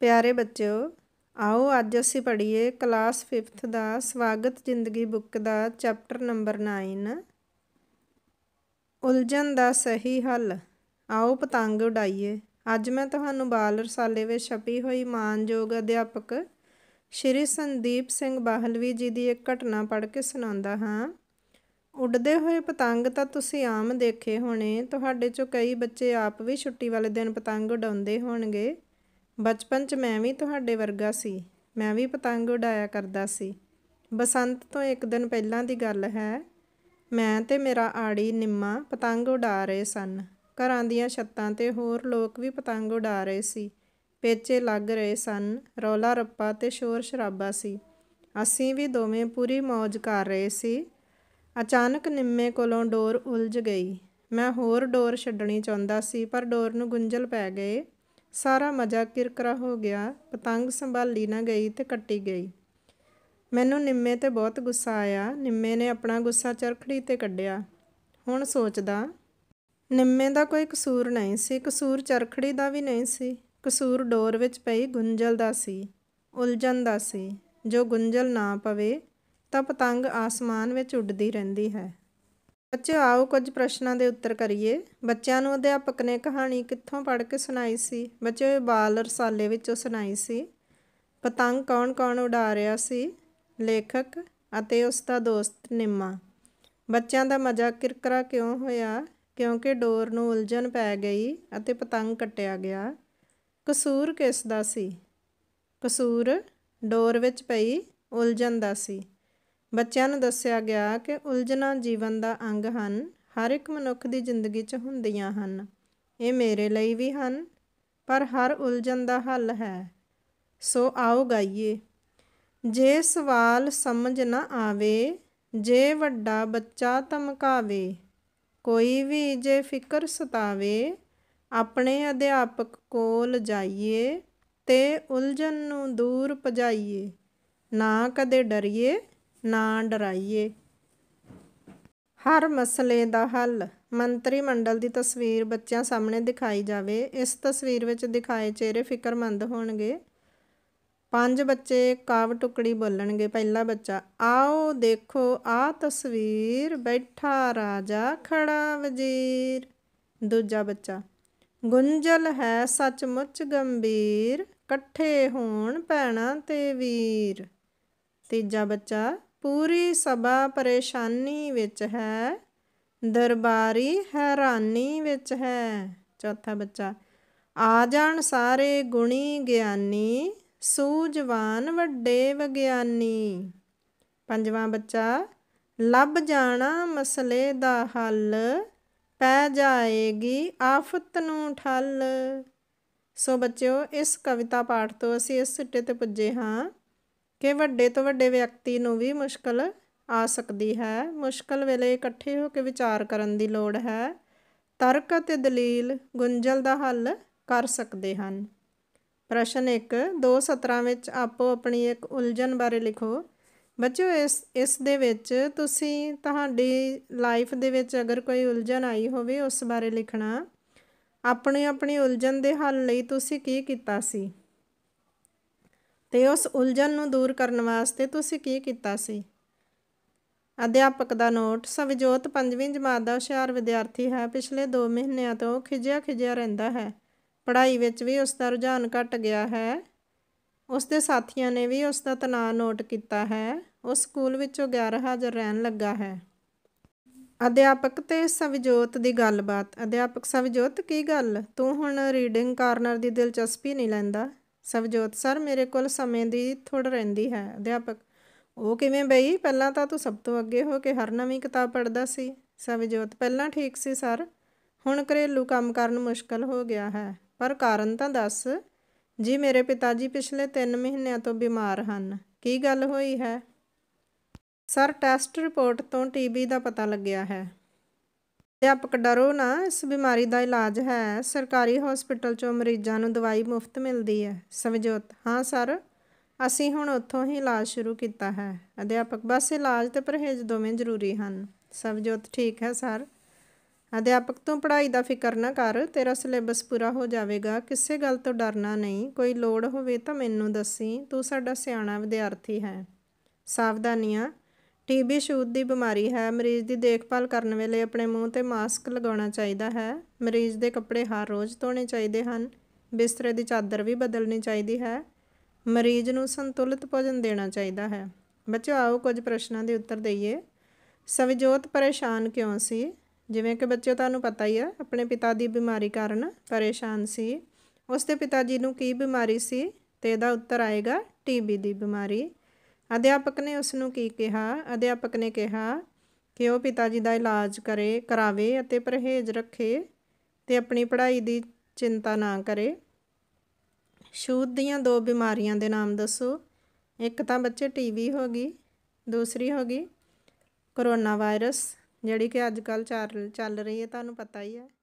ਪਿਆਰੇ ਬੱਚਿਓ ਆਓ ਅੱਜ ਅਸੀਂ ਪੜ੍ਹੀਏ ਕਲਾਸ 5th ਦਾ ਸਵਾਗਤ ਜ਼ਿੰਦਗੀ ਬੁੱਕ ਦਾ ਚੈਪਟਰ ਨੰਬਰ 9 ਉਲਝਣ ਦਾ ਸਹੀ ਹੱਲ ਆਓ ਪਤੰਗ ਉਡਾਈਏ ਅੱਜ ਮੈਂ ਤੁਹਾਨੂੰ ਬਾਲ ਰਸਾਲੇ ਵਿੱਚ ਛਪੀ ਹੋਈ ਮਾਨਯੋਗ ਅਧਿਆਪਕ ਸ਼੍ਰੀ ਸੰਦੀਪ ਸਿੰਘ ਬਾਹਲਵੀ ਜੀ ਦੀ ਇੱਕ ਘਟਨਾ ਪੜ੍ਹ ਕੇ ਸੁਣਾਉਂਦਾ ਹਾਂ ਉੱਡਦੇ ਹੋਏ ਪਤੰਗ ਤਾਂ ਤੁਸੀਂ ਆਮ ਦੇਖੇ ਹੋਣੇ ਤੁਹਾਡੇ ਚੋਂ ਕਈ ਬੱਚੇ ਆਪ ਵੀ ਛੁੱਟੀ ਵਾਲੇ ਦਿਨ ਪਤੰਗ ਉਡਾਉਂਦੇ ਹੋਣਗੇ ਬਚਪਨ 'ਚ ਮੈਂ ਵੀ ਤੁਹਾਡੇ ਵਰਗਾ ਸੀ ਮੈਂ ਵੀ ਪਤੰਗ ਉਡਾਇਆ ਕਰਦਾ ਸੀ ਬਸੰਤ ਤੋਂ ਇੱਕ ਦਿਨ ਪਹਿਲਾਂ ਦੀ ਗੱਲ ਹੈ ਮੈਂ ਤੇ ਮੇਰਾ ਆੜੀ ਨਿੰਮਾ ਪਤੰਗ ਉਡਾ ਰਹੇ ਸਨ ਘਰਾਂ ਦੀਆਂ ਛੱਤਾਂ ਤੇ ਹੋਰ ਲੋਕ ਵੀ ਪਤੰਗ ਉਡਾ ਰਹੇ ਸੀ ਪੇਚੇ ਲੱਗ ਰਹੇ ਸਨ ਰੌਲਾ ਰੱਪਾ ਤੇ ਸ਼ੋਰ ਸ਼ਰਾਬਾ ਸੀ ਅਸੀਂ ਵੀ ਦੋਵੇਂ ਪੂਰੀ ਮौज ਕਰ ਰਹੇ ਸੀ ਅਚਾਨਕ ਨਿੰਮੇ ਕੋਲੋਂ ਡੋਰ ਉਲਝ ਗਈ ਮੈਂ ਹੋਰ ਡੋਰ ਛੱਡਣੀ ਚਾਹੁੰਦਾ ਸੀ ਪਰ ਡੋਰ ਨੂੰ ਗੁੰਝਲ ਪੈ ਗਏ ਸਾਰਾ ਮਜ਼ਾ ਕਿਰਕਰਾ ਹੋ ਗਿਆ ਪਤੰਗ ਸੰਭਾਲੀ ਨਾ ਗਈ ਤੇ ਕੱਟੀ ਗਈ ਮੈਨੂੰ ਨਿੰਮੇ ਤੇ ਬਹੁਤ ਗੁੱਸਾ ਆਇਆ ਨਿੰਮੇ ਨੇ ਆਪਣਾ ਗੁੱਸਾ ਚਰਖੜੀ ਤੇ ਕੱਢਿਆ ਹੁਣ ਸੋਚਦਾ ਨਿੰਮੇ ਦਾ ਕੋਈ ਕਸੂਰ ਨਹੀਂ ਸੀ ਕਸੂਰ ਚਰਖੜੀ ਦਾ ਵੀ ਨਹੀਂ ਸੀ ਕਸੂਰ ਡੋਰ ਵਿੱਚ ਪਈ ਗੁੰਝਲ ਦਾ ਸੀ ਉਲਝਣ ਦਾ ਸੀ ਜੋ ਗੁੰਝਲ ਨਾ ਪਵੇ ਤਾਂ ਪਤੰਗ ਆਸਮਾਨ ਵਿੱਚ ਉੱਡਦੀ ਰਹਿੰਦੀ ਹੈ ਬੱਚਿਓ ਆਓ ਕੁਝ ਪ੍ਰਸ਼ਨਾਂ ਦੇ ਉੱਤਰ ਕਰੀਏ ਬੱਚਿਆਂ ਨੂੰ ਅਧਿਆਪਕ ਨੇ ਕਹਾਣੀ ਕਿੱਥੋਂ ਪੜ੍ਹ ਕੇ ਸੁਣਾਈ ਸੀ ਬੱਚਿਓ ਇਹ ਬਾਲ ਰਸਾਲੇ ਵਿੱਚੋਂ ਸੁਣਾਈ ਸੀ ਪਤੰਗ ਕੌਣ-ਕੌਣ ਉਡਾ ਰਿਹਾ ਸੀ ਲੇਖਕ ਅਤੇ ਉਸ ਦਾ ਦੋਸਤ ਨਿੰਮਾ ਬੱਚਿਆਂ ਦਾ ਮਜ਼ਾ ਕਿਰਕਰਾ ਕਿਉਂ ਹੋਇਆ ਕਿਉਂਕਿ ਡੋਰ ਨੂੰ ਉਲਝਣ ਪੈ ਗਈ ਅਤੇ ਪਤੰਗ ਕੱਟਿਆ ਗਿਆ ਕਸੂਰ ਕਿਸ ਦਾ ਸੀ ਕਸੂਰ ਡੋਰ ਵਿੱਚ ਪਈ ਉਲਝਣ ਦਾ ਸੀ ਬੱਚਿਆਂ ਨੂੰ ਦੱਸਿਆ ਗਿਆ ਕਿ ਉਲਝਣਾ ਜੀਵਨ ਦਾ ਅੰਗ ਹਨ ਹਰ ਇੱਕ ਮਨੁੱਖ ਦੀ ਜ਼ਿੰਦਗੀ 'ਚ ਹੁੰਦੀਆਂ ਹਨ ਇਹ ਮੇਰੇ ਲਈ ਵੀ ਹਨ ਪਰ ਹਰ ਉਲਝਣ ਦਾ ਹੱਲ ਹੈ ਸੋ ਆਓ ਗਾਈਏ ਜੇ ਸਵਾਲ ਸਮਝ ਨਾ ਆਵੇ ਜੇ ਵੱਡਾ ਬੱਚਾ ਧਮਕਾਵੇ ਕੋਈ ਵੀ ਜੇ ਫਿਕਰ ਸਤਾਵੇ ਆਪਣੇ ਅਧਿਆਪਕ ਕੋਲ ਜਾਈਏ ਤੇ ਉਲਝਣ ਨੂੰ ਦੂਰ ਭਜਾਈਏ ਨਾ ਕਦੇ ਡਰੀਏ ਨਾ ਡਰਾਈਏ ਹਰ ਮਸਲੇ ਦਾ ਹੱਲ ਮੰਤਰੀ ਮੰਡਲ ਦੀ ਤਸਵੀਰ ਬੱਚਿਆਂ ਸਾਹਮਣੇ ਦਿਖਾਈ ਜਾਵੇ ਇਸ ਤਸਵੀਰ ਵਿੱਚ ਦਿਖਾਏ ਚਿਹਰੇ ਫਿਕਰਮੰਦ ਹੋਣਗੇ ਪੰਜ ਬੱਚੇ ਕਾਵ ਟੁਕੜੀ ਬੋਲਣਗੇ ਪਹਿਲਾ ਬੱਚਾ ਆਓ ਦੇਖੋ ਆ ਤਸਵੀਰ ਬੈਠਾ ਰਾਜਾ ਖੜਾ ਵਜ਼ੀਰ ਦੂਜਾ ਬੱਚਾ ਗੁੰਜਲ ਹੈ ਸੱਚਮੁੱਚ ਗੰਭੀਰ ਇਕੱਠੇ ਹੋਣ ਪੈਣਾ ਤੇ ਵੀਰ ਤੀਜਾ ਬੱਚਾ ਪੂਰੀ ਸਭਾ ਪਰੇਸ਼ਾਨੀ ਵਿੱਚ ਹੈ ਦਰਬਾਰੀ ਹੈਰਾਨੀ ਵਿੱਚ ਹੈ ਚੌਥਾ ਬੱਚਾ ਆ ਜਾਣ ਸਾਰੇ ਗੁਣੀ ਗਿਆਨੀ ਸੂਝਵਾਨ ਵੱਡੇ ਵਿਗਿਆਨੀ ਪੰਜਵਾਂ ਬੱਚਾ ਲੱਭ ਜਾਣਾ ਮਸਲੇ ਦਾ ਹੱਲ ਪੈ ਜਾਏਗੀ ਆਫਤ ਨੂੰ ਠੱਲ ਸੋ ਬੱਚਿਓ ਇਸ ਕਵਿਤਾ ਪਾਠ ਤੋਂ ਅਸੀਂ ਇਸ ਸਿੱਟੇ ਤੇ ਪੁੱਜੇ ਹਾਂ ਕਿ ਵੱਡੇ ਤੋਂ ਵੱਡੇ ਵਿਅਕਤੀ ਨੂੰ ਵੀ ਮੁਸ਼ਕਲ ਆ ਸਕਦੀ ਹੈ ਮੁਸ਼ਕਲ ਵੇਲੇ ਇਕੱਠੇ ਹੋ ਕੇ ਵਿਚਾਰ ਕਰਨ ਦੀ ਲੋੜ ਹੈ ਤਰਕ ਅਤੇ ਦਲੀਲ ਗੁੰਝਲ ਦਾ ਹੱਲ ਕਰ ਸਕਦੇ ਹਨ ਪ੍ਰਸ਼ਨ 1 217 ਸਤਰਾਂ ਵਿੱਚ ਆਪੋ ਆਪਣੀ ਇੱਕ ਉਲਝਣ ਬਾਰੇ ਲਿਖੋ ਬੱਚਿਓ ਇਸ ਇਸ ਦੇ ਵਿੱਚ ਤੁਸੀਂ ਤੁਹਾਡੀ ਲਾਈਫ ਦੇ ਵਿੱਚ ਅਗਰ ਕੋਈ ਉਲਝਣ ਆਈ ਹੋਵੇ ਉਸ ਬਾਰੇ ਲਿਖਣਾ ਆਪਣੀ ਆਪਣੀ ਉਲਝਣ ਦੇ ਹੱਲ ਲਈ ਤੁਸੀਂ ਕੀ ਕੀਤਾ ਸੀ ਤੇ ਉਸ ਉਲਝਣ ਨੂੰ ਦੂਰ ਕਰਨ ਵਾਸਤੇ ਤੁਸੀਂ ਕੀ ਕੀਤਾ ਸੀ ਅਧਿਆਪਕ ਦਾ ਨੋਟ ਸਵਜੋਤ 5ਵੀਂ ਜਮਾਤ ਦਾ ਹੁਸ਼ਿਆਰ ਵਿਦਿਆਰਥੀ ਹੈ ਪਿਛਲੇ 2 ਮਹੀਨਿਆਂ ਤੋਂ ਖਿਜਿਆ ਖਿਜਿਆ ਰਹਿੰਦਾ ਹੈ ਪੜ੍ਹਾਈ ਵਿੱਚ ਵੀ ਉਸ ਦਾ ਰੁਝਾਨ ਘਟ ਗਿਆ ਹੈ ਉਸ ਦੇ ਸਾਥੀਆਂ ਨੇ ਵੀ ਉਸ ਦਾ ਤਣਾਅ ਨੋਟ ਕੀਤਾ ਹੈ ਉਹ ਸਕੂਲ ਵਿੱਚੋਂ ਰਹਾ ਹਾਜ਼ਰ ਰਹਿਣ ਲੱਗਾ ਹੈ ਅਧਿਆਪਕ ਤੇ ਸਵਜੋਤ ਦੀ ਗੱਲਬਾਤ ਅਧਿਆਪਕ ਸਵਜੋਤ ਕੀ ਗੱਲ ਤੂੰ ਹੁਣ ਰੀਡਿੰਗ ਕਾਰਨਰ ਦੀ ਦਿਲਚਸਪੀ ਨਹੀਂ ਲੈਂਦਾ ਸਵਜੋਤ ਸਰ ਮੇਰੇ ਕੋਲ ਸਮੇਂ ਦੀ ਥੋੜ ਰਹਿੰਦੀ ਹੈ ਅਧਿਆਪਕ ਉਹ ਕਿਵੇਂ ਬਈ ਪਹਿਲਾਂ ਤਾਂ ਤੂੰ ਸਭ ਤੋਂ ਅੱਗੇ ਹੋ ਕੇ ਹਰ ਨਵੀਂ ਕਿਤਾਬ ਪੜ੍ਹਦਾ ਸੀ ਸਵਜੋਤ ਪਹਿਲਾਂ ਠੀਕ ਸੀ ਸਰ ਹੁਣ ਘਰੇਲੂ ਕੰਮ ਕਰਨ ਮੁਸ਼ਕਲ ਹੋ ਗਿਆ ਹੈ ਪਰ ਕਾਰਨ ਤਾਂ ਦੱਸ ਜੀ ਮੇਰੇ ਪਿਤਾ ਜੀ ਪਿਛਲੇ 3 ਮਹੀਨਿਆਂ ਤੋਂ ਬਿਮਾਰ ਹਨ ਕੀ ਗੱਲ ਹੋਈ ਹੈ ਸਰ ਟੈਸਟ ਰਿਪੋਰਟ ਤੋਂ ਟੀਬੀ ਦਾ ਪਤਾ ਲੱਗਿਆ ਹੈ ਅਧਿਆਪਕ ਡਰੋ ਨਾ ਇਸ ਬਿਮਾਰੀ ਦਾ ਇਲਾਜ ਹੈ ਸਰਕਾਰੀ ਹਸਪੀਟਲ 'ਚੋਂ ਮਰੀਜ਼ਾਂ ਨੂੰ ਦਵਾਈ ਮੁਫਤ ਮਿਲਦੀ ਹੈ ਸਮਝੋਤ ਹਾਂ ਸਰ ਅਸੀਂ ਹੁਣ ਉੱਥੋਂ ਹੀ ਇਲਾਜ ਸ਼ੁਰੂ ਕੀਤਾ ਹੈ ਅਧਿਆਪਕ ਬਸ ਇਲਾਜ ਤੇ ਪਰਹੇਜ਼ ਦੋਵੇਂ ਜ਼ਰੂਰੀ ਹਨ ਸਮਝੋਤ ਠੀਕ ਹੈ ਸਰ ਅਧਿਆਪਕ ਤੂੰ ਪੜ੍ਹਾਈ ਦਾ ਫਿਕਰ ਨਾ ਕਰ ਤੇਰਾ ਸਿਲੇਬਸ ਪੂਰਾ ਹੋ ਜਾਵੇਗਾ ਕਿਸੇ ਗੱਲ ਤੋਂ ਡਰਨਾ ਨਹੀਂ ਕੋਈ ਲੋੜ ਹੋਵੇ ਤਾਂ ਮੈਨੂੰ ਦੱਸੀ ਤੂੰ ਸਾਡਾ ਸਿਆਣਾ ਵਿਦਿਆਰਥੀ ਹੈ ਸਾਵਧਾਨੀਆਂ ਟੀਬੀ ਛੂਤ ਦੀ ਬਿਮਾਰੀ ਹੈ ਮਰੀਜ਼ ਦੀ ਦੇਖਭਾਲ ਕਰਨ ਵੇਲੇ ਆਪਣੇ ਮੂੰਹ ਤੇ ਮਾਸਕ ਲਗਾਉਣਾ ਚਾਹੀਦਾ ਹੈ ਮਰੀਜ਼ ਦੇ ਕੱਪੜੇ ਹਰ ਰੋਜ਼ ਧੋਣੇ ਚਾਹੀਦੇ ਹਨ ਬਿਸਤਰੇ ਦੀ ਚਾਦਰ ਵੀ ਬਦਲਣੀ ਚਾਹੀਦੀ ਹੈ ਮਰੀਜ਼ ਨੂੰ ਸੰਤੁਲਿਤ ਭੋਜਨ ਦੇਣਾ ਚਾਹੀਦਾ ਹੈ ਬੱਚਿਓ ਆਓ ਕੁਝ ਪ੍ਰਸ਼ਨਾਂ ਦੇ ਉੱਤਰ ਦਈਏ ਸਵਜੋਤ ਪਰੇਸ਼ਾਨ ਕਿਉਂ ਸੀ ਜਿਵੇਂ ਕਿ ਬੱਚਿਓ ਤੁਹਾਨੂੰ ਪਤਾ ਹੀ ਹੈ ਆਪਣੇ ਪਿਤਾ ਦੀ ਬਿਮਾਰੀ ਕਾਰਨ ਪਰੇਸ਼ਾਨ ਸੀ ਉਸ ਦੇ ਪਿਤਾ ਜੀ ਨੂੰ ਕੀ ਬਿਮਾਰੀ ਸੀ ਤੇ ਇਹਦਾ ਉੱਤਰ ਆਏਗਾ ਟੀਬੀ ਦੀ ਬਿਮਾਰੀ ਅਧਿਆਪਕ ਨੇ ਉਸ ਨੂੰ ਕੀ ਕਿਹਾ ਅਧਿਆਪਕ ਨੇ ਕਿਹਾ ਕਿ ਉਹ ਪਿਤਾ ਜੀ ਦਾ ਇਲਾਜ ਕਰੇ ਕਰਾਵੇ ਅਤੇ ਪਰਹੇਜ਼ ਰੱਖੇ ਤੇ ਆਪਣੀ ਪੜ੍ਹਾਈ ਦੀ ਚਿੰਤਾ ਨਾ ਕਰੇ ਸ਼ੂਦ ਦੀਆਂ ਦੋ ਬਿਮਾਰੀਆਂ ਦੇ ਨਾਮ ਦੱਸੋ ਇੱਕ ਤਾਂ ਬੱਚੇ ਟੀਵੀ ਹੋ ਗਈ ਦੂਸਰੀ ਹੋ ਗਈ ਕਰੋਨਾ ਵਾਇਰਸ ਜਿਹੜੀ ਕਿ ਅੱਜ ਕੱਲ ਚੱਲ ਰਹੀ ਹੈ ਤੁਹਾਨੂੰ ਪਤਾ ਹੀ ਹੈ